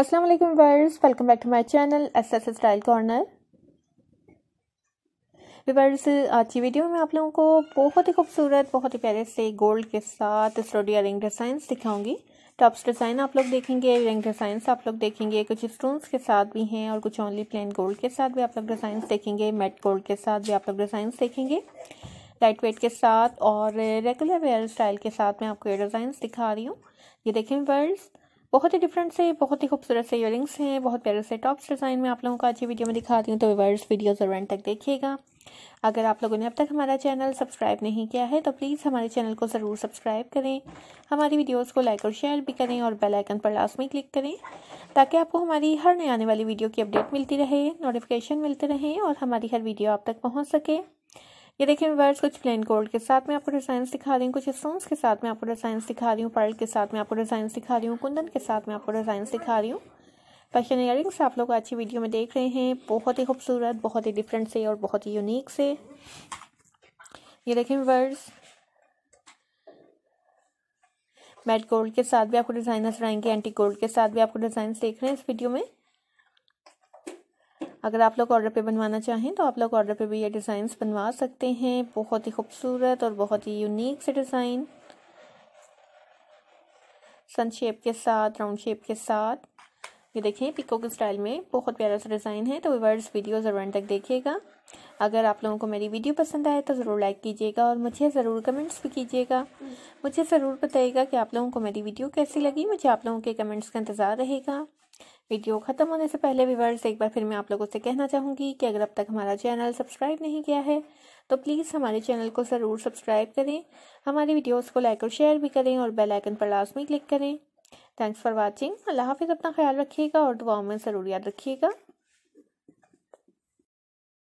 अस्सलाम वालेकुम वर्स welcome back to my channel S S style corner viewers आज की वीडियो में आप लोगों को बहुत ही खूबसूरत बहुत ही प्यारे से गोल्ड के साथ स्टोडिया रिंग डिजाइन दिखाऊंगी टॉप्स डिज़ाइन आप लोग देखेंगे रिंग डिजाइन आप लोग देखेंगे कुछ स्टोन्स के साथ भी हैं और कुछ ओनली प्लेन गोल्ड के साथ भी आप लोग डिजाइन देखेंगे मेट गोल्ड के साथ भी आप लोग डिजाइन देखेंगे लाइट वेट के साथ और रेगुलर वेयर स्टाइल के साथ मैं आपको ये डिजाइन दिखा रही हूँ ये देखें वर्स बहुत ही डिफरेंट से बहुत ही खूबसूरत से इयर हैं बहुत प्यारे से टॉप्स डिज़ाइन में आप लोगों को आज की वीडियो में दिखाती हूँ तो वीवर्स वीडियो ज़रूर एंड तक देखिएगा अगर आप लोगों ने अब तक हमारा चैनल सब्सक्राइब नहीं किया है तो प्लीज़ हमारे चैनल को ज़रूर सब्सक्राइब करें हमारी वीडियोस को लाइक और शेयर भी करें और बेल आइकन पर लास्ट में क्लिक करें ताकि आपको हमारी हर नए आने वाली वीडियो की अपडेट मिलती रहे नोटिफिकेशन मिलते रहें और हमारी हर वीडियो आप तक पहुँच सके ये देखिए वर्ड्स कुछ प्लेन कोल्ड के साथ में आपको डिज़ाइन दिखा रही हूँ कुछ स्टोन्स के साथ में आपको डिज़ाइन दिखा रही हूँ पर्ल के साथ में आपको डिज़ाइन दिखा रही हूँ कुंदन के साथ में आपको डिज़ाइन दिखा रही हूँ फैशन ईयरिंग्स आप लोग अच्छी वीडियो में देख रहे हैं बहुत ही खूबसूरत बहुत ही डिफरेंट से और बहुत ही यूनिक से ये देखें वर्ड्स मेट गोल्ड के साथ भी आपको डिज़ाइन नजर आएंगे एंटी गोल्ड के साथ भी आपको डिज़ाइन देख रहे हैं इस वीडियो में अगर आप लोग ऑर्डर पे बनवाना चाहें तो आप लोग ऑर्डर पे भी ये डिजाइन बनवा सकते हैं बहुत ही खूबसूरत और बहुत ही यूनिक से डिज़ाइन सन शेप के साथ राउंड शेप के साथ ये देखें पिको के स्टाइल में बहुत प्यारा सा डिज़ाइन है तो व्यूवर्स वीडियो ज़रूर एंड तक देखिएगा अगर आप लोगों को मेरी वीडियो पसंद आए तो ज़रूर लाइक कीजिएगा और मुझे ज़रूर कमेंट्स भी कीजिएगा मुझे ज़रूर बताइएगा कि आप लोगों को मेरी वीडियो कैसी लगी मुझे आप लोगों के कमेंट्स का इंतज़ार रहेगा वीडियो ख़त्म होने से पहले व्यूवर्स एक बार फिर मैं आप लोगों से कहना चाहूँगी कि अगर अब तक हमारा चैनल सब्सक्राइब नहीं किया है तो प्लीज़ हमारे चैनल को ज़रूर सब्सक्राइब करें हमारी वीडियोस को लाइक और शेयर भी करें और बेल आइकन पर लाजमी क्लिक करें थैंक्स फॉर वाचिंग अल्लाह हाफिज़ अपना ख्याल रखिएगा और दुआओं में ज़रूर याद रखिएगा